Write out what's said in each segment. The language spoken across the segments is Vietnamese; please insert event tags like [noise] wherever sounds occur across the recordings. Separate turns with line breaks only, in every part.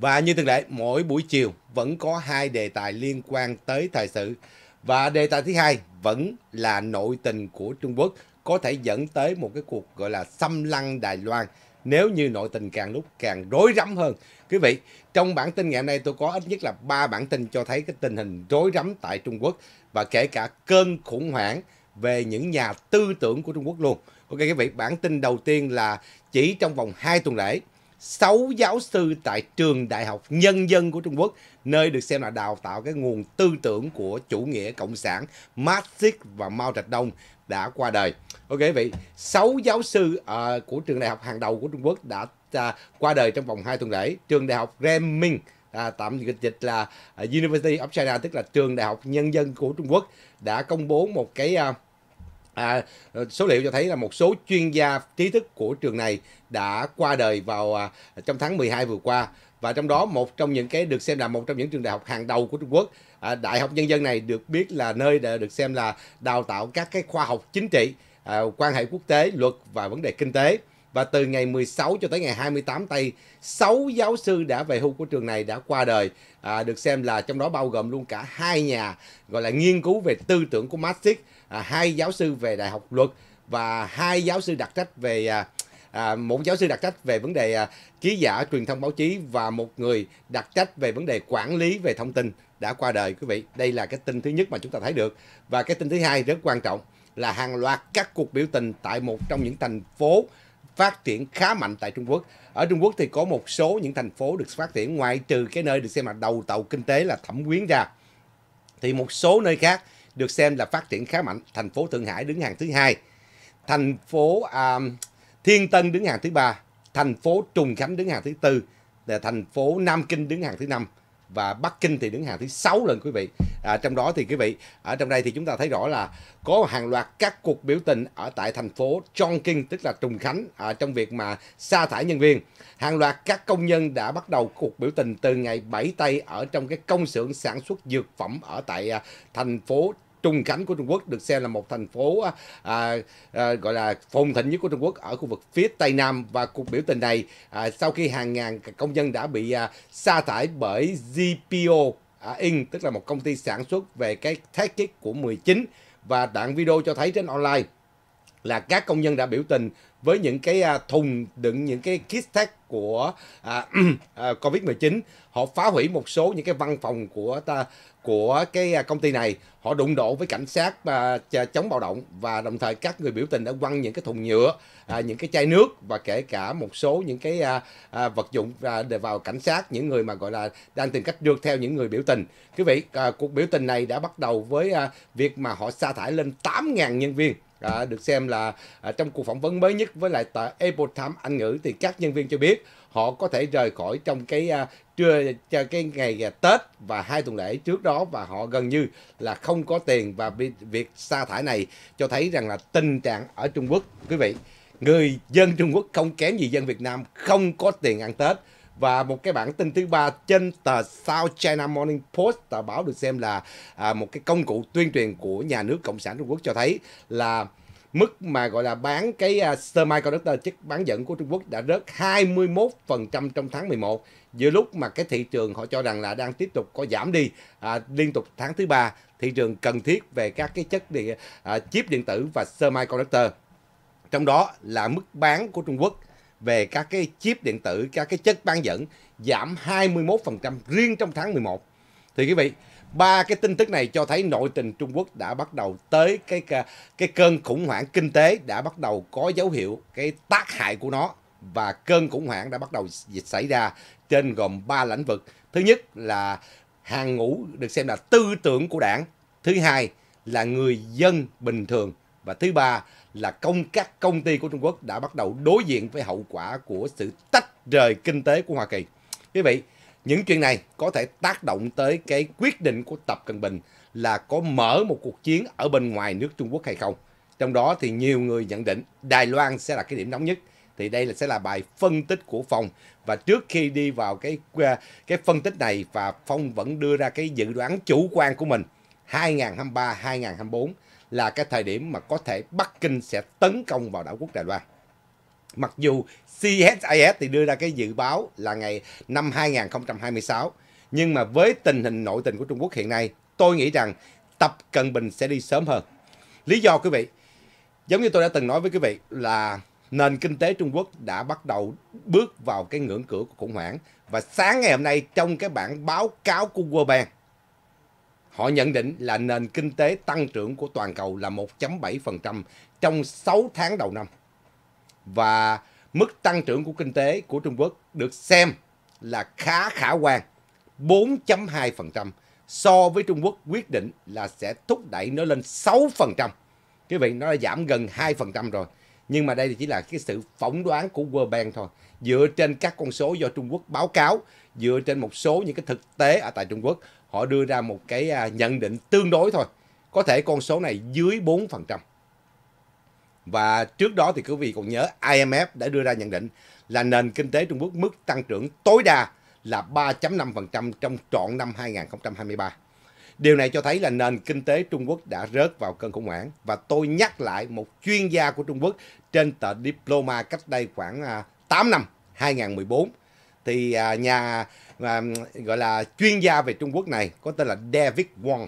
Và như thường lệ, mỗi buổi chiều vẫn có hai đề tài liên quan tới thời sự. Và đề tài thứ hai vẫn là nội tình của Trung Quốc có thể dẫn tới một cái cuộc gọi là xâm lăng Đài Loan nếu như nội tình càng lúc càng rối rắm hơn. Quý vị, trong bản tin ngày hôm nay tôi có ít nhất là ba bản tin cho thấy cái tình hình rối rắm tại Trung Quốc và kể cả cơn khủng hoảng về những nhà tư tưởng của Trung Quốc luôn. Ok quý vị, bản tin đầu tiên là chỉ trong vòng 2 tuần lễ 6 giáo sư tại trường Đại học Nhân dân của Trung Quốc, nơi được xem là đào tạo cái nguồn tư tưởng của chủ nghĩa cộng sản Marxist và Mao Trạch Đông đã qua đời. Ok quý vị, 6 giáo sư uh, của trường đại học hàng đầu của Trung Quốc đã uh, qua đời trong vòng 2 tuần lễ. Trường Đại học Renmin à, tạm dịch là à, University of China tức là trường đại học nhân dân của Trung Quốc đã công bố một cái uh, À, ờ, số liệu cho thấy là một số chuyên gia trí thức của trường này đã qua đời vào à, trong tháng 12 vừa qua và trong đó một trong những cái được xem là một trong những trường đại học hàng đầu của Trung Quốc à, Đại học Nhân dân này được biết là nơi đã được xem là đào tạo các cái khoa học chính trị à, quan hệ quốc tế luật và vấn đề kinh tế và từ ngày 16 cho tới ngày 28 tây 6 giáo sư đã về hưu của trường này đã qua đời à, được xem là trong đó bao gồm luôn cả hai nhà gọi là nghiên cứu về tư tưởng của Marxist, à, hai giáo sư về đại học luật và hai giáo sư đặc trách về à, à, một giáo sư đặc trách về vấn đề à, ký giả truyền thông báo chí và một người đặc trách về vấn đề quản lý về thông tin đã qua đời quý vị đây là cái tin thứ nhất mà chúng ta thấy được và cái tin thứ hai rất quan trọng là hàng loạt các cuộc biểu tình tại một trong những thành phố phát triển khá mạnh tại Trung Quốc. Ở Trung Quốc thì có một số những thành phố được phát triển ngoại trừ cái nơi được xem là đầu tàu kinh tế là Thẩm Quyến ra. Thì một số nơi khác được xem là phát triển khá mạnh. Thành phố Thượng Hải đứng hàng thứ hai, thành phố um, Thiên Tân đứng hàng thứ ba, thành phố Trùng Khánh đứng hàng thứ tư, thành phố Nam Kinh đứng hàng thứ năm và Bắc Kinh thì đứng hàng thứ sáu lần quý vị. À, trong đó thì quý vị ở trong đây thì chúng ta thấy rõ là có hàng loạt các cuộc biểu tình ở tại thành phố Chongqing tức là Trùng Khánh à, trong việc mà sa thải nhân viên. Hàng loạt các công nhân đã bắt đầu cuộc biểu tình từ ngày 7 tây ở trong cái công xưởng sản xuất dược phẩm ở tại à, thành phố trung cảnh của Trung Quốc được xem là một thành phố à, à, à, gọi là phồn thịnh nhất của Trung Quốc ở khu vực phía Tây Nam và cuộc biểu tình này à, sau khi hàng ngàn công dân đã bị à, sa thải bởi GPO à, In tức là một công ty sản xuất về cái thách kit của 19 và đoạn video cho thấy trên online là các công nhân đã biểu tình với những cái à, thùng đựng những cái kit test của à, [clears throat] à, Covid-19. Họ phá hủy một số những cái văn phòng của ta của cái à, công ty này. Họ đụng độ với cảnh sát và chống bạo động và đồng thời các người biểu tình đã quăng những cái thùng nhựa, à, những cái chai nước và kể cả một số những cái à, à, vật dụng à, để vào cảnh sát những người mà gọi là đang tìm cách được theo những người biểu tình. Quý vị, à, cuộc biểu tình này đã bắt đầu với à, việc mà họ sa thải lên 8.000 nhân viên à, được xem là à, trong cuộc phỏng vấn mới nhất với lại tờ Apple Times Anh ngữ thì các nhân viên cho biết họ có thể rời khỏi trong cái à, trưa cho cái ngày à, Tết và hai tuần lễ trước đó và họ gần như là không có tiền và việc sa thải này cho thấy rằng là tình trạng ở Trung Quốc quý vị người dân Trung Quốc không kém gì dân Việt Nam không có tiền ăn Tết và một cái bản tin thứ ba trên tờ South China Morning Post tờ báo được xem là à, một cái công cụ tuyên truyền của nhà nước cộng sản Trung Quốc cho thấy là mức mà gọi là bán cái uh, semiconductor chất bán dẫn của Trung Quốc đã rớt 21% trong tháng 11 giữa lúc mà cái thị trường họ cho rằng là đang tiếp tục có giảm đi à, liên tục tháng thứ ba thị trường cần thiết về các cái chất địa, à, chip điện tử và semiconductor trong đó là mức bán của Trung Quốc về các cái chip điện tử, các cái chất bán dẫn giảm 21% riêng trong tháng 11. Thì quý vị, ba cái tin tức này cho thấy nội tình Trung Quốc đã bắt đầu tới cái cái cơn khủng hoảng kinh tế đã bắt đầu có dấu hiệu cái tác hại của nó và cơn khủng hoảng đã bắt đầu dịch xảy ra trên gồm ba lĩnh vực. Thứ nhất là hàng ngũ được xem là tư tưởng của đảng. Thứ hai là người dân bình thường và thứ ba là công các công ty của Trung Quốc đã bắt đầu đối diện với hậu quả của sự tách rời kinh tế của Hoa Kỳ. Quý vị, những chuyện này có thể tác động tới cái quyết định của Tập Cận Bình là có mở một cuộc chiến ở bên ngoài nước Trung Quốc hay không. Trong đó thì nhiều người nhận định Đài Loan sẽ là cái điểm nóng nhất. Thì đây là sẽ là bài phân tích của Phong và trước khi đi vào cái à, cái phân tích này và Phong vẫn đưa ra cái dự đoán chủ quan của mình 2023 2024 là cái thời điểm mà có thể Bắc Kinh sẽ tấn công vào đảo quốc Đài Loan. Mặc dù CSIS thì đưa ra cái dự báo là ngày năm 2026, nhưng mà với tình hình nội tình của Trung Quốc hiện nay, tôi nghĩ rằng Tập Cận Bình sẽ đi sớm hơn. Lý do quý vị, giống như tôi đã từng nói với quý vị là nền kinh tế Trung Quốc đã bắt đầu bước vào cái ngưỡng cửa của khủng hoảng. Và sáng ngày hôm nay trong cái bản báo cáo của World Bank Họ nhận định là nền kinh tế tăng trưởng của toàn cầu là 1.7% trong 6 tháng đầu năm. Và mức tăng trưởng của kinh tế của Trung Quốc được xem là khá khả quan, 4.2% so với Trung Quốc quyết định là sẽ thúc đẩy nó lên 6%. Quý vị, nó đã giảm gần 2% rồi nhưng mà đây thì chỉ là cái sự phỏng đoán của World Bank thôi dựa trên các con số do Trung Quốc báo cáo dựa trên một số những cái thực tế ở tại Trung Quốc họ đưa ra một cái à, nhận định tương đối thôi có thể con số này dưới 4% và trước đó thì quý vị còn nhớ IMF đã đưa ra nhận định là nền kinh tế Trung Quốc mức tăng trưởng tối đa là 3.5% trong trọn năm 2023. Điều này cho thấy là nền kinh tế Trung Quốc đã rớt vào cơn khủng hoảng. Và tôi nhắc lại một chuyên gia của Trung Quốc trên tờ Diploma cách đây khoảng 8 à, năm, 2014. Thì à, nhà à, gọi là chuyên gia về Trung Quốc này có tên là David Wong.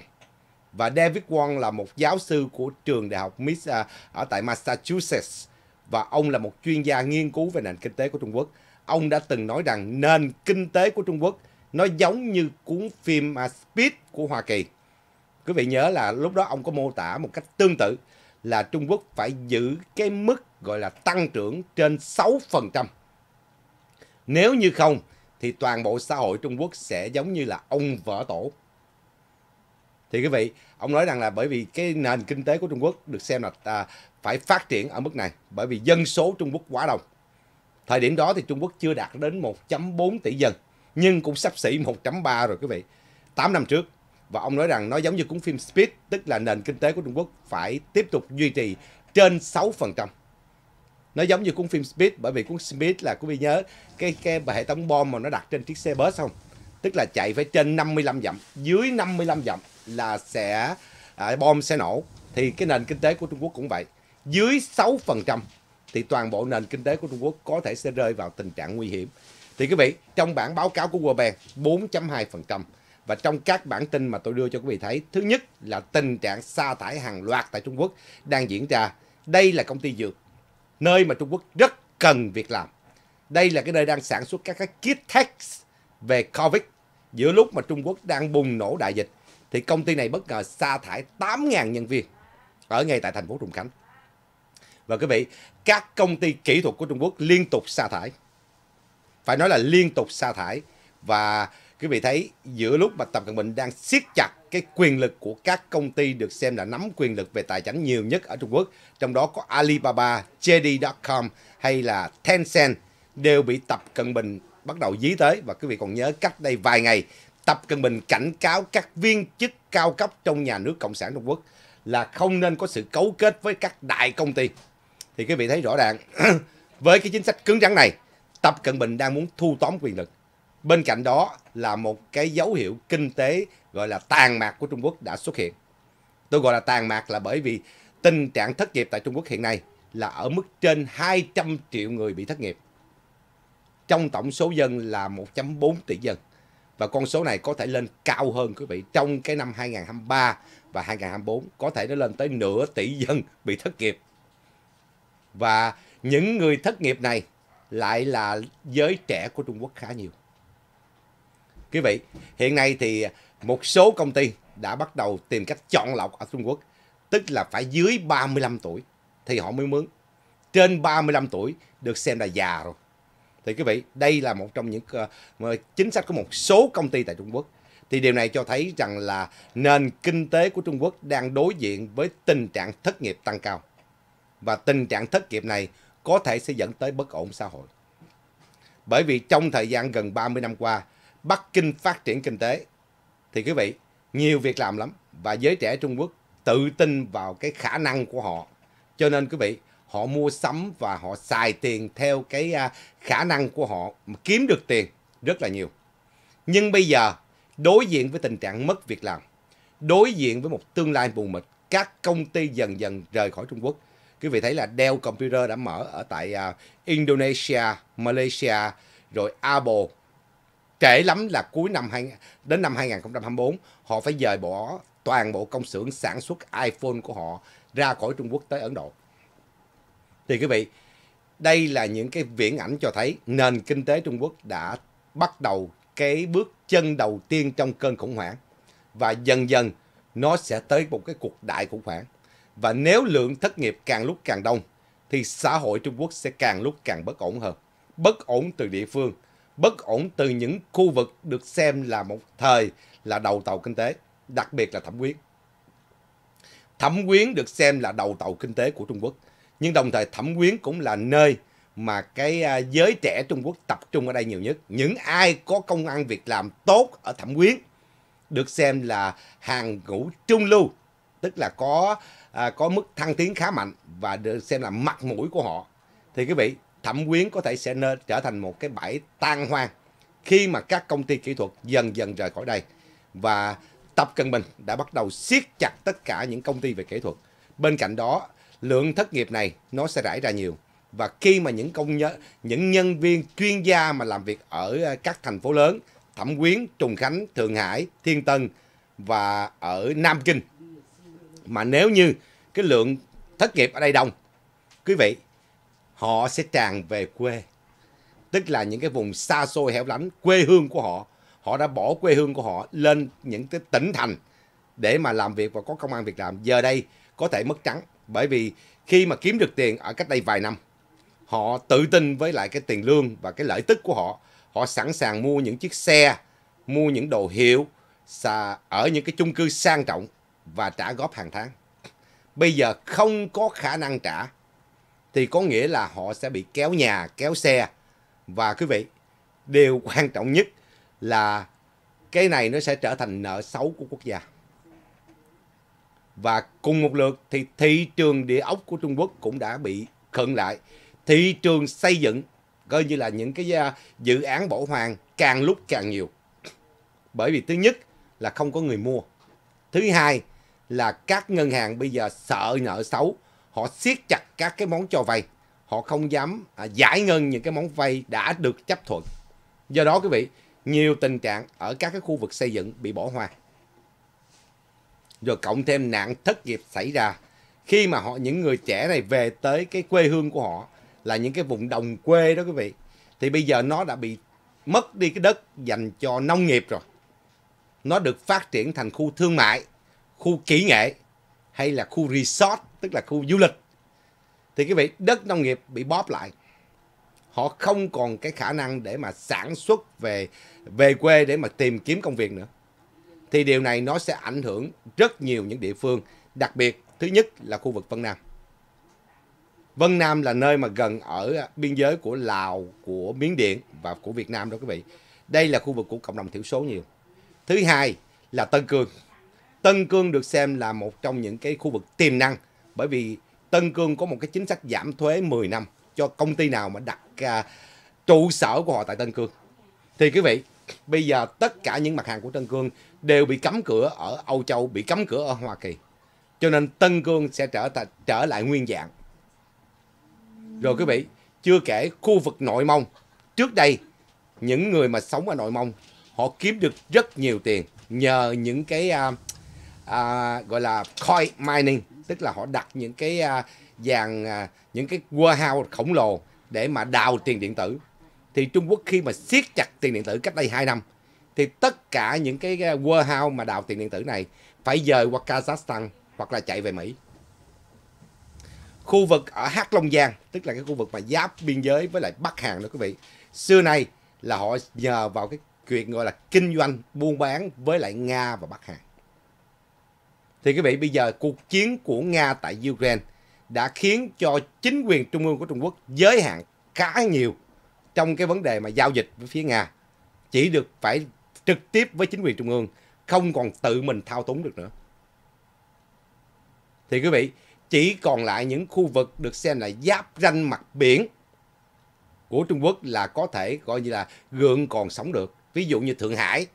Và David Wong là một giáo sư của trường đại học Miss ở tại Massachusetts. Và ông là một chuyên gia nghiên cứu về nền kinh tế của Trung Quốc. Ông đã từng nói rằng nền kinh tế của Trung Quốc – nó giống như cuốn phim Speed của Hoa Kỳ. Quý vị nhớ là lúc đó ông có mô tả một cách tương tự là Trung Quốc phải giữ cái mức gọi là tăng trưởng trên 6%. Nếu như không thì toàn bộ xã hội Trung Quốc sẽ giống như là ông vỡ tổ. Thì quý vị, ông nói rằng là bởi vì cái nền kinh tế của Trung Quốc được xem là à, phải phát triển ở mức này bởi vì dân số Trung Quốc quá đông. Thời điểm đó thì Trung Quốc chưa đạt đến 1.4 tỷ dân nhưng cũng sắp xỉ 1.3 rồi quý vị 8 năm trước và ông nói rằng nó giống như cuốn phim Speed tức là nền kinh tế của Trung Quốc phải tiếp tục duy trì trên 6% nó giống như cuốn phim Speed bởi vì cuốn Speed là quý vị nhớ cái cái hệ thống bom mà nó đặt trên chiếc xe bus không tức là chạy phải trên 55 dặm dưới 55 dặm là sẽ à, bom sẽ nổ thì cái nền kinh tế của Trung Quốc cũng vậy dưới 6% thì toàn bộ nền kinh tế của Trung Quốc có thể sẽ rơi vào tình trạng nguy hiểm thì quý vị, trong bản báo cáo của World Bank 4.2% và trong các bản tin mà tôi đưa cho quý vị thấy, thứ nhất là tình trạng sa thải hàng loạt tại Trung Quốc đang diễn ra. Đây là công ty dược, nơi mà Trung Quốc rất cần việc làm. Đây là cái nơi đang sản xuất các cái kit test về COVID giữa lúc mà Trung Quốc đang bùng nổ đại dịch thì công ty này bất ngờ sa thải 8.000 nhân viên ở ngay tại thành phố Trùng Khánh. Và quý vị, các công ty kỹ thuật của Trung Quốc liên tục sa thải phải nói là liên tục sa thải và quý vị thấy giữa lúc mà Tập Cận Bình đang siết chặt cái quyền lực của các công ty được xem là nắm quyền lực về tài chính nhiều nhất ở Trung Quốc, trong đó có Alibaba, JD.com hay là Tencent đều bị Tập Cận Bình bắt đầu dí tới và quý vị còn nhớ cách đây vài ngày Tập Cận Bình cảnh cáo các viên chức cao cấp trong nhà nước Cộng sản Trung Quốc là không nên có sự cấu kết với các đại công ty. Thì quý vị thấy rõ ràng [clears throat] với cái chính sách cứng rắn này Tập Cận Bình đang muốn thu tóm quyền lực. Bên cạnh đó là một cái dấu hiệu kinh tế gọi là tàn mạc của Trung Quốc đã xuất hiện. Tôi gọi là tàn mạc là bởi vì tình trạng thất nghiệp tại Trung Quốc hiện nay là ở mức trên 200 triệu người bị thất nghiệp. Trong tổng số dân là 1.4 tỷ dân. Và con số này có thể lên cao hơn quý vị trong cái năm 2023 và 2024 có thể nó lên tới nửa tỷ dân bị thất nghiệp. Và những người thất nghiệp này lại là giới trẻ của Trung Quốc khá nhiều. Quý vị, hiện nay thì một số công ty đã bắt đầu tìm cách chọn lọc ở Trung Quốc, tức là phải dưới 35 tuổi thì họ mới mướn. Trên 35 tuổi được xem là già rồi. Thì quý vị, đây là một trong những uh, chính sách của một số công ty tại Trung Quốc. Thì điều này cho thấy rằng là nền kinh tế của Trung Quốc đang đối diện với tình trạng thất nghiệp tăng cao. Và tình trạng thất nghiệp này có thể sẽ dẫn tới bất ổn xã hội. Bởi vì trong thời gian gần 30 năm qua, Bắc Kinh phát triển kinh tế thì quý vị, nhiều việc làm lắm và giới trẻ Trung Quốc tự tin vào cái khả năng của họ. Cho nên quý vị, họ mua sắm và họ xài tiền theo cái à, khả năng của họ kiếm được tiền rất là nhiều. Nhưng bây giờ đối diện với tình trạng mất việc làm, đối diện với một tương lai buồn mịt, các công ty dần dần rời khỏi Trung Quốc quý vị thấy là Dell Computer đã mở ở tại à, Indonesia, Malaysia, rồi Apple trễ lắm là cuối năm 2, đến năm 2024 họ phải dời bỏ toàn bộ công xưởng sản xuất iPhone của họ ra khỏi Trung Quốc tới Ấn Độ. Thì quý vị, đây là những cái viễn ảnh cho thấy nền kinh tế Trung Quốc đã bắt đầu cái bước chân đầu tiên trong cơn khủng hoảng và dần dần nó sẽ tới một cái cuộc đại khủng hoảng. Và nếu lượng thất nghiệp càng lúc càng đông, thì xã hội Trung Quốc sẽ càng lúc càng bất ổn hơn. Bất ổn từ địa phương, bất ổn từ những khu vực được xem là một thời là đầu tàu kinh tế, đặc biệt là thẩm quyến. Thẩm quyến được xem là đầu tàu kinh tế của Trung Quốc, nhưng đồng thời thẩm quyến cũng là nơi mà cái à, giới trẻ Trung Quốc tập trung ở đây nhiều nhất. Những ai có công ăn việc làm tốt ở thẩm quyến được xem là hàng ngũ trung lưu tức là có à, có mức thăng tiến khá mạnh và được xem là mặt mũi của họ thì quý vị thẩm quyến có thể sẽ nên trở thành một cái bãi tan hoang khi mà các công ty kỹ thuật dần dần rời khỏi đây và Tập Cận Bình đã bắt đầu siết chặt tất cả những công ty về kỹ thuật. Bên cạnh đó, lượng thất nghiệp này nó sẽ rải ra nhiều và khi mà những công nhân những nhân viên chuyên gia mà làm việc ở à, các thành phố lớn Thẩm Quyến, Trùng Khánh, Thượng Hải, Thiên Tân và ở Nam Kinh mà nếu như cái lượng thất nghiệp ở đây đông quý vị họ sẽ tràn về quê tức là những cái vùng xa xôi hẻo lánh quê hương của họ họ đã bỏ quê hương của họ lên những cái tỉnh thành để mà làm việc và có công an việc làm giờ đây có thể mất trắng bởi vì khi mà kiếm được tiền ở cách đây vài năm họ tự tin với lại cái tiền lương và cái lợi tức của họ họ sẵn sàng mua những chiếc xe mua những đồ hiệu xà, ở những cái chung cư sang trọng và trả góp hàng tháng. Bây giờ không có khả năng trả thì có nghĩa là họ sẽ bị kéo nhà, kéo xe. Và quý vị, điều quan trọng nhất là cái này nó sẽ trở thành nợ xấu của quốc gia. Và cùng một lượt thì thị trường địa ốc của Trung Quốc cũng đã bị khẩn lại. Thị trường xây dựng coi như là những cái à, dự án bổ hoàng càng lúc càng nhiều. Bởi vì thứ nhất là không có người mua. Thứ hai là các ngân hàng bây giờ sợ nợ xấu, họ siết chặt các cái món cho vay, họ không dám à, giải ngân những cái món vay đã được chấp thuận. Do đó quý vị, nhiều tình trạng ở các cái khu vực xây dựng bị bỏ hoang. Rồi cộng thêm nạn thất nghiệp xảy ra khi mà họ những người trẻ này về tới cái quê hương của họ là những cái vùng đồng quê đó quý vị thì bây giờ nó đã bị mất đi cái đất dành cho nông nghiệp rồi nó được phát triển thành khu thương mại khu kỹ nghệ hay là khu resort tức là khu du lịch thì cái vị đất nông nghiệp bị bóp lại họ không còn cái khả năng để mà sản xuất về về quê để mà tìm kiếm công việc nữa thì điều này nó sẽ ảnh hưởng rất nhiều những địa phương đặc biệt thứ nhất là khu vực Vân Nam Vân Nam là nơi mà gần ở biên giới của Lào của Miến Điện và của Việt Nam đó quý vị đây là khu vực của cộng đồng thiểu số nhiều thứ hai là Tân Cương Tân Cương được xem là một trong những cái khu vực tiềm năng bởi vì Tân Cương có một cái chính sách giảm thuế 10 năm cho công ty nào mà đặt uh, trụ sở của họ tại Tân Cương. Thì quý vị, bây giờ tất cả những mặt hàng của Tân Cương đều bị cấm cửa ở Âu Châu, bị cấm cửa ở Hoa Kỳ. Cho nên Tân Cương sẽ trở trở lại nguyên dạng. Rồi quý vị, chưa kể khu vực Nội Mông. Trước đây, những người mà sống ở Nội Mông, họ kiếm được rất nhiều tiền nhờ những cái uh, à, gọi là coin mining tức là họ đặt những cái à, dàn à, những cái warehouse khổng lồ để mà đào tiền điện tử thì Trung Quốc khi mà siết chặt tiền điện tử cách đây 2 năm thì tất cả những cái à, warehouse mà đào tiền điện tử này phải dời qua Kazakhstan hoặc là chạy về Mỹ khu vực ở Hắc Long Giang tức là cái khu vực mà giáp biên giới với lại Bắc Hàn đó quý vị xưa nay là họ nhờ vào cái chuyện gọi là kinh doanh buôn bán với lại Nga và Bắc Hàn thì quý vị bây giờ cuộc chiến của Nga tại Ukraine đã khiến cho chính quyền trung ương của Trung Quốc giới hạn khá nhiều trong cái vấn đề mà giao dịch với phía Nga. Chỉ được phải trực tiếp với chính quyền trung ương, không còn tự mình thao túng được nữa. Thì quý vị, chỉ còn lại những khu vực được xem là giáp ranh mặt biển của Trung Quốc là có thể gọi như là gượng còn sống được. Ví dụ như Thượng Hải,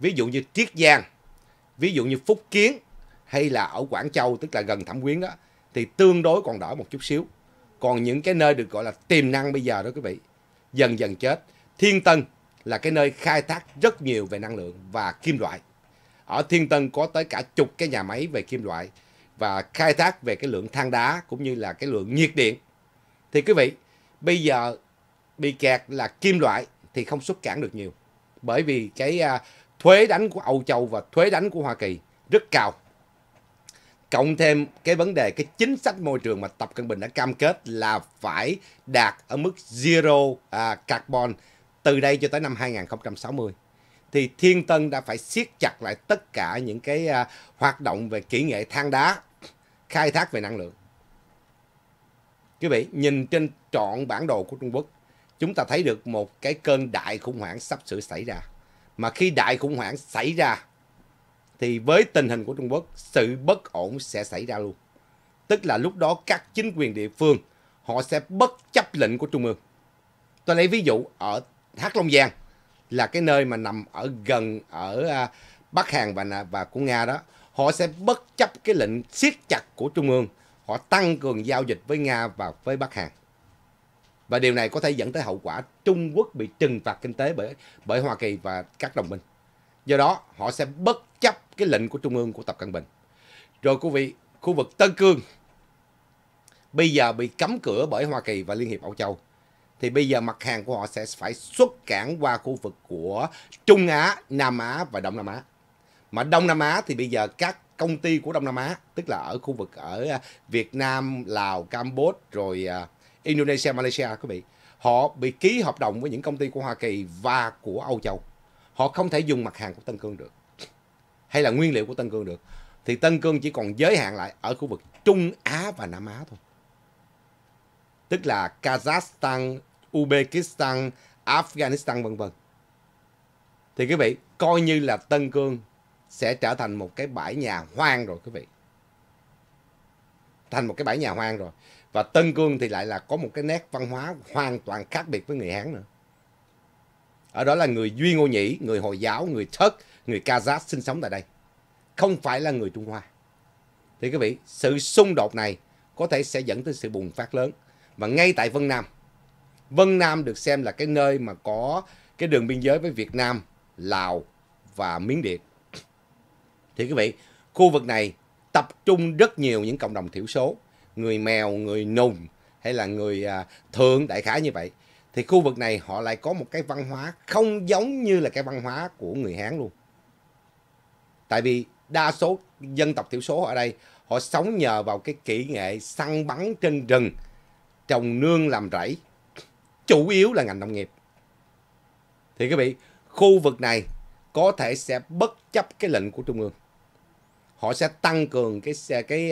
ví dụ như Triết Giang, ví dụ như Phúc Kiến, hay là ở Quảng Châu tức là gần Thẩm Quyến đó thì tương đối còn đỡ một chút xíu. Còn những cái nơi được gọi là tiềm năng bây giờ đó quý vị dần dần chết. Thiên Tân là cái nơi khai thác rất nhiều về năng lượng và kim loại. Ở Thiên Tân có tới cả chục cái nhà máy về kim loại và khai thác về cái lượng than đá cũng như là cái lượng nhiệt điện. Thì quý vị, bây giờ bị kẹt là kim loại thì không xuất cản được nhiều. Bởi vì cái à, thuế đánh của Âu Châu và thuế đánh của Hoa Kỳ rất cao cộng thêm cái vấn đề cái chính sách môi trường mà Tập Cận Bình đã cam kết là phải đạt ở mức zero à, carbon từ đây cho tới năm 2060 thì Thiên Tân đã phải siết chặt lại tất cả những cái à, hoạt động về kỹ nghệ than đá khai thác về năng lượng. Quý vị nhìn trên trọn bản đồ của Trung Quốc chúng ta thấy được một cái cơn đại khủng hoảng sắp sửa xảy ra. Mà khi đại khủng hoảng xảy ra thì với tình hình của Trung Quốc, sự bất ổn sẽ xảy ra luôn. Tức là lúc đó các chính quyền địa phương họ sẽ bất chấp lệnh của Trung ương. Tôi lấy ví dụ ở Hắc Long Giang là cái nơi mà nằm ở gần ở à, Bắc Hàn và và của Nga đó, họ sẽ bất chấp cái lệnh siết chặt của Trung ương, họ tăng cường giao dịch với Nga và với Bắc Hàn. Và điều này có thể dẫn tới hậu quả Trung Quốc bị trừng phạt kinh tế bởi bởi Hoa Kỳ và các đồng minh. Do đó họ sẽ bất chấp cái lệnh của Trung ương của Tập Cận Bình. Rồi quý vị, khu vực Tân Cương bây giờ bị cấm cửa bởi Hoa Kỳ và Liên hiệp Âu Châu. Thì bây giờ mặt hàng của họ sẽ phải xuất cảng qua khu vực của Trung Á, Nam Á và Đông Nam Á. Mà Đông Nam Á thì bây giờ các công ty của Đông Nam Á, tức là ở khu vực ở à, Việt Nam, Lào, Campuchia, rồi à, Indonesia, Malaysia quý vị, họ bị ký hợp đồng với những công ty của Hoa Kỳ và của Âu Châu họ không thể dùng mặt hàng của Tân Cương được hay là nguyên liệu của Tân Cương được thì Tân Cương chỉ còn giới hạn lại ở khu vực Trung Á và Nam Á thôi tức là Kazakhstan, Uzbekistan, Afghanistan vân vân thì quý vị coi như là Tân Cương sẽ trở thành một cái bãi nhà hoang rồi quý vị thành một cái bãi nhà hoang rồi và Tân Cương thì lại là có một cái nét văn hóa hoàn toàn khác biệt với người Hán nữa ở đó là người Duy Ngô Nhĩ, người Hồi giáo, người Thất, người Kazakh sinh sống tại đây. Không phải là người Trung Hoa. Thì quý vị, sự xung đột này có thể sẽ dẫn tới sự bùng phát lớn. Và ngay tại Vân Nam, Vân Nam được xem là cái nơi mà có cái đường biên giới với Việt Nam, Lào và Miến Điện. Thì quý vị, khu vực này tập trung rất nhiều những cộng đồng thiểu số, người Mèo, người Nùng hay là người à, Thượng đại khái như vậy thì khu vực này họ lại có một cái văn hóa không giống như là cái văn hóa của người Hán luôn. Tại vì đa số dân tộc thiểu số ở đây họ sống nhờ vào cái kỹ nghệ săn bắn trên rừng, trồng nương làm rẫy, chủ yếu là ngành nông nghiệp. Thì quý vị, khu vực này có thể sẽ bất chấp cái lệnh của trung ương. Họ sẽ tăng cường cái cái à, cái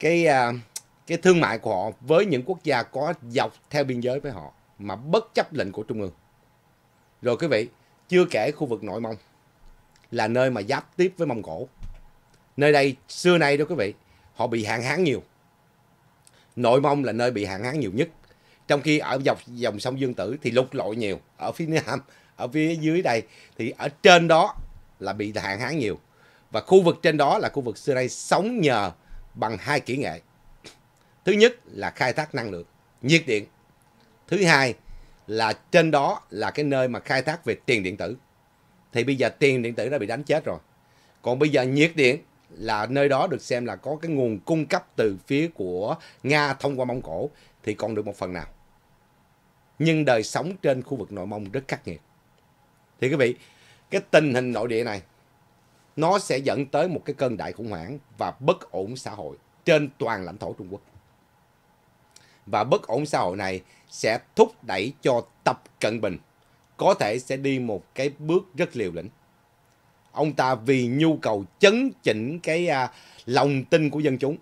cái, à, cái thương mại của họ với những quốc gia có dọc theo biên giới với họ mà bất chấp lệnh của Trung ương. Rồi quý vị, chưa kể khu vực nội Mông là nơi mà giáp tiếp với Mông Cổ. Nơi đây xưa nay đó quý vị, họ bị hạn hán nhiều. Nội Mông là nơi bị hạn hán nhiều nhất. Trong khi ở dọc dòng sông Dương Tử thì lục lội nhiều, ở phía nam, ở phía dưới đây thì ở trên đó là bị hạn hán nhiều. Và khu vực trên đó là khu vực xưa nay sống nhờ bằng hai kỹ nghệ. Thứ nhất là khai thác năng lượng, nhiệt điện Thứ hai là trên đó là cái nơi mà khai thác về tiền điện tử. Thì bây giờ tiền điện tử đã bị đánh chết rồi. Còn bây giờ nhiệt điện là nơi đó được xem là có cái nguồn cung cấp từ phía của Nga thông qua Mông Cổ thì còn được một phần nào. Nhưng đời sống trên khu vực nội Mông rất khắc nghiệt. Thì quý vị, cái tình hình nội địa này nó sẽ dẫn tới một cái cơn đại khủng hoảng và bất ổn xã hội trên toàn lãnh thổ Trung Quốc và bất ổn xã hội này sẽ thúc đẩy cho Tập Cận Bình có thể sẽ đi một cái bước rất liều lĩnh. Ông ta vì nhu cầu chấn chỉnh cái à, lòng tin của dân chúng,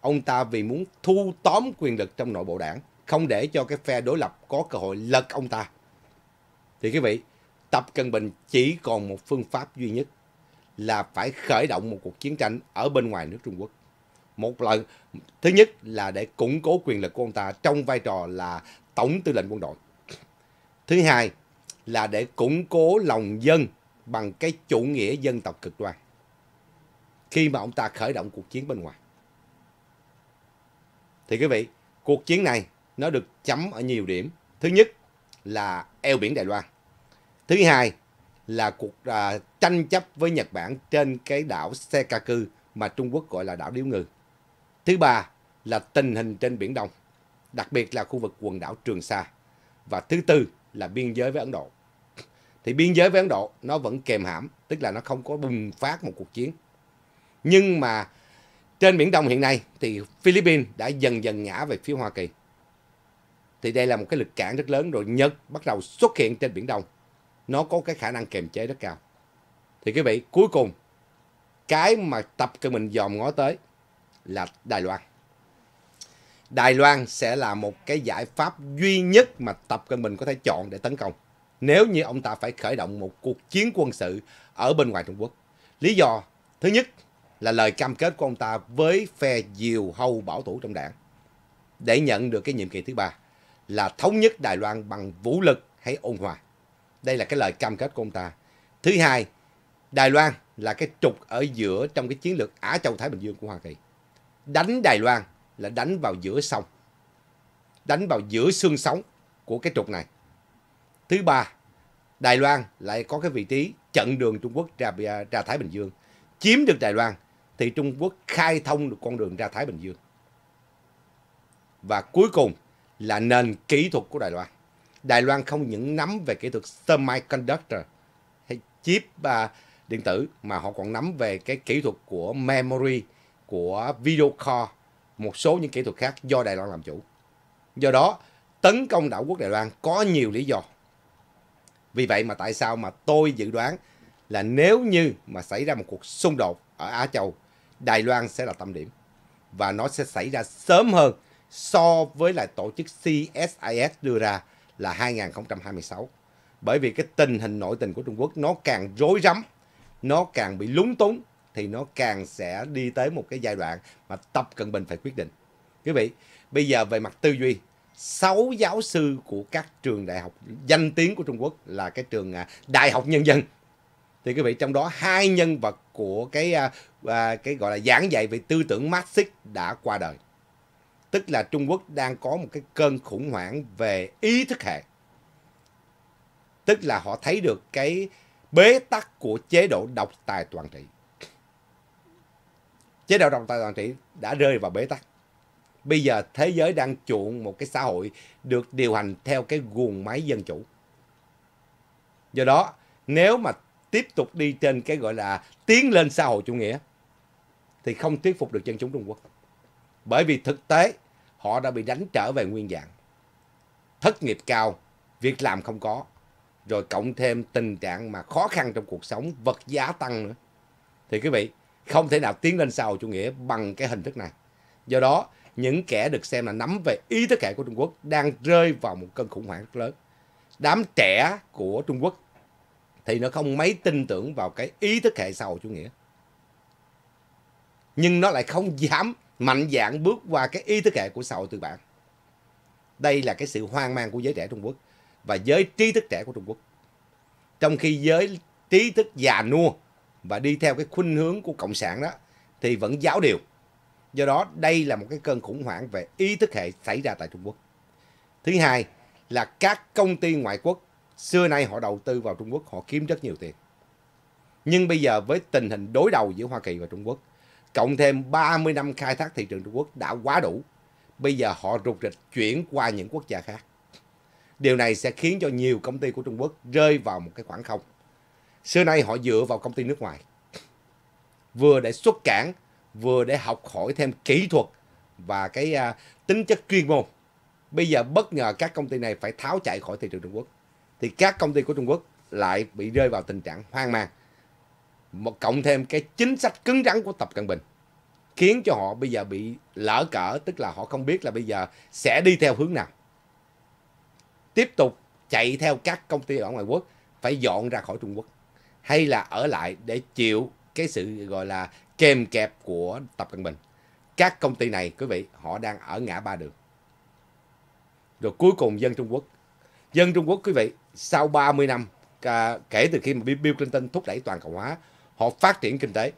ông ta vì muốn thu tóm quyền lực trong nội bộ đảng, không để cho cái phe đối lập có cơ hội lật ông ta. Thì quý vị, Tập Cận Bình chỉ còn một phương pháp duy nhất là phải khởi động một cuộc chiến tranh ở bên ngoài nước Trung Quốc một lần thứ nhất là để củng cố quyền lực của ông ta trong vai trò là tổng tư lệnh quân đội thứ hai là để củng cố lòng dân bằng cái chủ nghĩa dân tộc cực đoan khi mà ông ta khởi động cuộc chiến bên ngoài thì quý vị cuộc chiến này nó được chấm ở nhiều điểm thứ nhất là eo biển đài loan thứ hai là cuộc à, tranh chấp với nhật bản trên cái đảo sekaku mà trung quốc gọi là đảo điếu ngư Thứ ba là tình hình trên Biển Đông, đặc biệt là khu vực quần đảo Trường Sa. Và thứ tư là biên giới với Ấn Độ. Thì biên giới với Ấn Độ nó vẫn kềm hãm, tức là nó không có bùng phát một cuộc chiến. Nhưng mà trên Biển Đông hiện nay thì Philippines đã dần dần ngã về phía Hoa Kỳ. Thì đây là một cái lực cản rất lớn rồi Nhật bắt đầu xuất hiện trên Biển Đông. Nó có cái khả năng kềm chế rất cao. Thì quý vị, cuối cùng, cái mà tập cho mình dòm ngó tới là Đài Loan. Đài Loan sẽ là một cái giải pháp duy nhất mà Tập Cận Bình có thể chọn để tấn công. Nếu như ông ta phải khởi động một cuộc chiến quân sự ở bên ngoài Trung Quốc. Lý do thứ nhất là lời cam kết của ông ta với phe diều hâu bảo thủ trong đảng. Để nhận được cái nhiệm kỳ thứ ba là thống nhất Đài Loan bằng vũ lực hay ôn hòa. Đây là cái lời cam kết của ông ta. Thứ hai, Đài Loan là cái trục ở giữa trong cái chiến lược Á Châu Thái Bình Dương của Hoa Kỳ đánh Đài Loan là đánh vào giữa sông, đánh vào giữa xương sống của cái trục này. Thứ ba, Đài Loan lại có cái vị trí chặn đường Trung Quốc ra, à, ra Thái Bình Dương. Chiếm được Đài Loan thì Trung Quốc khai thông được con đường ra Thái Bình Dương. Và cuối cùng là nền kỹ thuật của Đài Loan. Đài Loan không những nắm về kỹ thuật semiconductor hay chip uh, điện tử mà họ còn nắm về cái kỹ thuật của memory của video call, một số những kỹ thuật khác do Đài Loan làm chủ. Do đó, tấn công đảo quốc Đài Loan có nhiều lý do. Vì vậy mà tại sao mà tôi dự đoán là nếu như mà xảy ra một cuộc xung đột ở Á Châu, Đài Loan sẽ là tâm điểm. Và nó sẽ xảy ra sớm hơn so với lại tổ chức CSIS đưa ra là 2026. Bởi vì cái tình hình nội tình của Trung Quốc nó càng rối rắm, nó càng bị lúng túng thì nó càng sẽ đi tới một cái giai đoạn mà Tập Cận Bình phải quyết định. Quý vị, bây giờ về mặt tư duy, sáu giáo sư của các trường đại học danh tiếng của Trung Quốc là cái trường à, Đại học Nhân dân. Thì quý vị trong đó hai nhân vật của cái à, à, cái gọi là giảng dạy về tư tưởng Marxist đã qua đời. Tức là Trung Quốc đang có một cái cơn khủng hoảng về ý thức hệ. Tức là họ thấy được cái bế tắc của chế độ độc tài toàn trị chế độ độc tài toàn trị đã rơi vào bế tắc. Bây giờ thế giới đang chuộng một cái xã hội được điều hành theo cái guồng máy dân chủ. Do đó, nếu mà tiếp tục đi trên cái gọi là tiến lên xã hội chủ nghĩa thì không thuyết phục được dân chúng Trung Quốc. Bởi vì thực tế họ đã bị đánh trở về nguyên dạng. Thất nghiệp cao, việc làm không có, rồi cộng thêm tình trạng mà khó khăn trong cuộc sống, vật giá tăng nữa. Thì quý vị, không thể nào tiến lên sau chủ nghĩa bằng cái hình thức này do đó những kẻ được xem là nắm về ý thức hệ của Trung Quốc đang rơi vào một cơn khủng hoảng lớn đám trẻ của Trung Quốc thì nó không mấy tin tưởng vào cái ý thức hệ xã hội chủ nghĩa nhưng nó lại không dám mạnh dạn bước qua cái ý thức hệ của xã hội tư bản đây là cái sự hoang mang của giới trẻ Trung Quốc và giới trí thức trẻ của Trung Quốc trong khi giới trí thức già nua và đi theo cái khuynh hướng của cộng sản đó thì vẫn giáo điều. Do đó đây là một cái cơn khủng hoảng về ý thức hệ xảy ra tại Trung Quốc. Thứ hai là các công ty ngoại quốc xưa nay họ đầu tư vào Trung Quốc họ kiếm rất nhiều tiền. Nhưng bây giờ với tình hình đối đầu giữa Hoa Kỳ và Trung Quốc cộng thêm 30 năm khai thác thị trường Trung Quốc đã quá đủ. Bây giờ họ rụt rịch chuyển qua những quốc gia khác. Điều này sẽ khiến cho nhiều công ty của Trung Quốc rơi vào một cái khoảng không. Xưa nay họ dựa vào công ty nước ngoài. Vừa để xuất cảng, vừa để học hỏi thêm kỹ thuật và cái à, tính chất chuyên môn. Bây giờ bất ngờ các công ty này phải tháo chạy khỏi thị trường Trung Quốc. Thì các công ty của Trung Quốc lại bị rơi vào tình trạng hoang mang. Một cộng thêm cái chính sách cứng rắn của Tập Cận Bình khiến cho họ bây giờ bị lỡ cỡ, tức là họ không biết là bây giờ sẽ đi theo hướng nào. Tiếp tục chạy theo các công ty ở ngoài quốc phải dọn ra khỏi Trung Quốc hay là ở lại để chịu cái sự gọi là kèm kẹp của Tập Cận Bình. Các công ty này quý vị họ đang ở ngã ba đường. Rồi cuối cùng dân Trung Quốc. Dân Trung Quốc quý vị sau 30 năm à, kể từ khi mà Bill Clinton thúc đẩy toàn cầu hóa họ phát triển kinh tế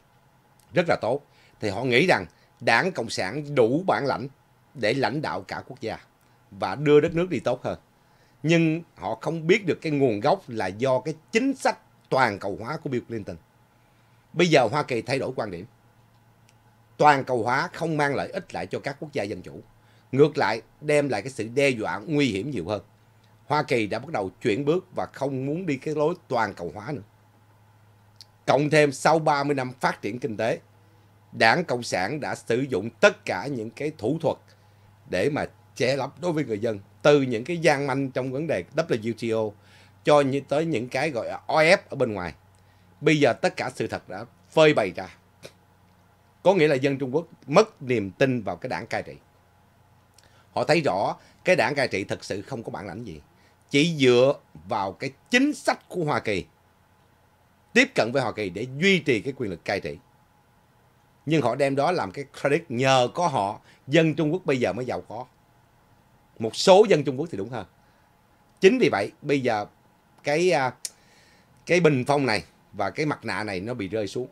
rất là tốt thì họ nghĩ rằng đảng Cộng sản đủ bản lãnh để lãnh đạo cả quốc gia và đưa đất nước đi tốt hơn. Nhưng họ không biết được cái nguồn gốc là do cái chính sách toàn cầu hóa của Bill Clinton. Bây giờ Hoa Kỳ thay đổi quan điểm. Toàn cầu hóa không mang lợi ích lại cho các quốc gia dân chủ. Ngược lại, đem lại cái sự đe dọa nguy hiểm nhiều hơn. Hoa Kỳ đã bắt đầu chuyển bước và không muốn đi cái lối toàn cầu hóa nữa. Cộng thêm sau 30 năm phát triển kinh tế, đảng Cộng sản đã sử dụng tất cả những cái thủ thuật để mà che lấp đối với người dân từ những cái gian manh trong vấn đề WTO cho như tới những cái gọi là OF ở bên ngoài. Bây giờ tất cả sự thật đã phơi bày ra. Có nghĩa là dân Trung Quốc mất niềm tin vào cái đảng cai trị. Họ thấy rõ cái đảng cai trị thực sự không có bản lãnh gì. Chỉ dựa vào cái chính sách của Hoa Kỳ tiếp cận với Hoa Kỳ để duy trì cái quyền lực cai trị. Nhưng họ đem đó làm cái credit nhờ có họ, dân Trung Quốc bây giờ mới giàu có. Một số dân Trung Quốc thì đúng hơn. Chính vì vậy, bây giờ cái à, cái bình phong này và cái mặt nạ này nó bị rơi xuống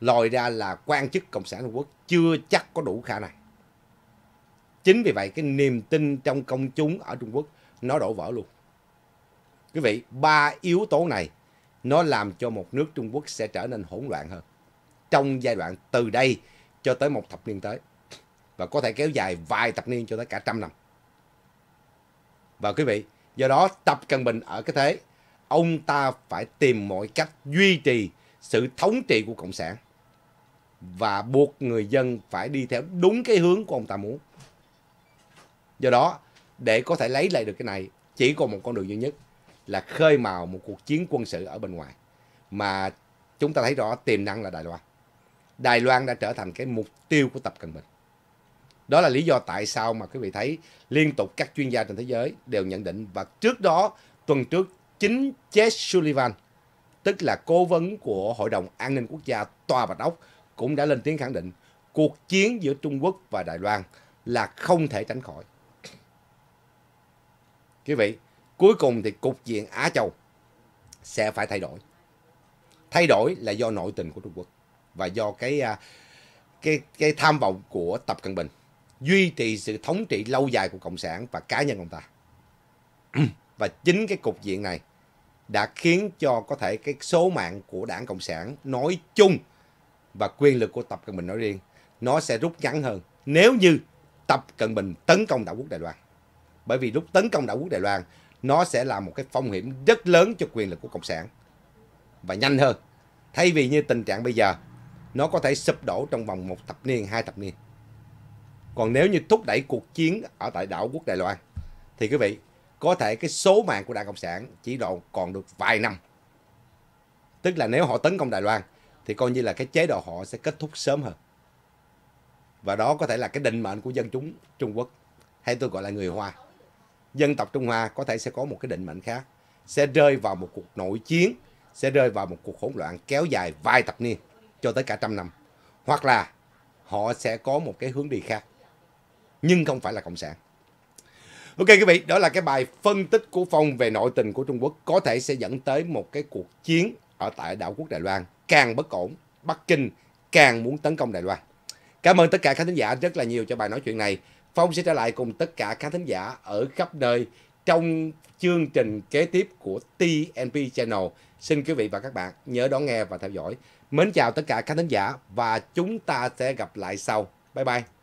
lòi ra là quan chức cộng sản trung quốc chưa chắc có đủ khả năng chính vì vậy cái niềm tin trong công chúng ở trung quốc nó đổ vỡ luôn quý vị ba yếu tố này nó làm cho một nước trung quốc sẽ trở nên hỗn loạn hơn trong giai đoạn từ đây cho tới một thập niên tới và có thể kéo dài vài thập niên cho tới cả trăm năm và quý vị Do đó tập Cận Bình ở cái thế, ông ta phải tìm mọi cách duy trì sự thống trị của Cộng sản và buộc người dân phải đi theo đúng cái hướng của ông ta muốn. Do đó, để có thể lấy lại được cái này, chỉ còn một con đường duy nhất là khơi mào một cuộc chiến quân sự ở bên ngoài. Mà chúng ta thấy rõ tiềm năng là Đài Loan. Đài Loan đã trở thành cái mục tiêu của Tập Cận Bình. Đó là lý do tại sao mà quý vị thấy liên tục các chuyên gia trên thế giới đều nhận định và trước đó tuần trước chính Jess Sullivan tức là cố vấn của Hội đồng An ninh Quốc gia Tòa Bạch Ốc cũng đã lên tiếng khẳng định cuộc chiến giữa Trung Quốc và Đài Loan là không thể tránh khỏi. Quý vị, cuối cùng thì cục diện Á Châu sẽ phải thay đổi. Thay đổi là do nội tình của Trung Quốc và do cái à, cái cái tham vọng của Tập Cận Bình duy trì sự thống trị lâu dài của Cộng sản và cá nhân ông ta. Và chính cái cục diện này đã khiến cho có thể cái số mạng của đảng Cộng sản nói chung và quyền lực của Tập Cận Bình nói riêng nó sẽ rút ngắn hơn nếu như Tập Cận Bình tấn công đảo quốc Đài Loan. Bởi vì lúc tấn công đảo quốc Đài Loan nó sẽ là một cái phong hiểm rất lớn cho quyền lực của Cộng sản và nhanh hơn. Thay vì như tình trạng bây giờ nó có thể sụp đổ trong vòng một thập niên, hai thập niên. Còn nếu như thúc đẩy cuộc chiến ở tại đảo quốc Đài Loan thì quý vị có thể cái số mạng của Đảng Cộng sản chỉ độ còn được vài năm. Tức là nếu họ tấn công Đài Loan thì coi như là cái chế độ họ sẽ kết thúc sớm hơn. Và đó có thể là cái định mệnh của dân chúng Trung Quốc hay tôi gọi là người Hoa. Dân tộc Trung Hoa có thể sẽ có một cái định mệnh khác, sẽ rơi vào một cuộc nội chiến, sẽ rơi vào một cuộc hỗn loạn kéo dài vài thập niên cho tới cả trăm năm. Hoặc là họ sẽ có một cái hướng đi khác nhưng không phải là cộng sản. Ok quý vị, đó là cái bài phân tích của Phong về nội tình của Trung Quốc có thể sẽ dẫn tới một cái cuộc chiến ở tại đảo quốc Đài Loan càng bất ổn, Bắc Kinh càng muốn tấn công Đài Loan. Cảm ơn tất cả khán thính giả rất là nhiều cho bài nói chuyện này. Phong sẽ trở lại cùng tất cả khán thính giả ở khắp nơi trong chương trình kế tiếp của TNP Channel. Xin quý vị và các bạn nhớ đón nghe và theo dõi. Mến chào tất cả khán thính giả và chúng ta sẽ gặp lại sau. Bye bye.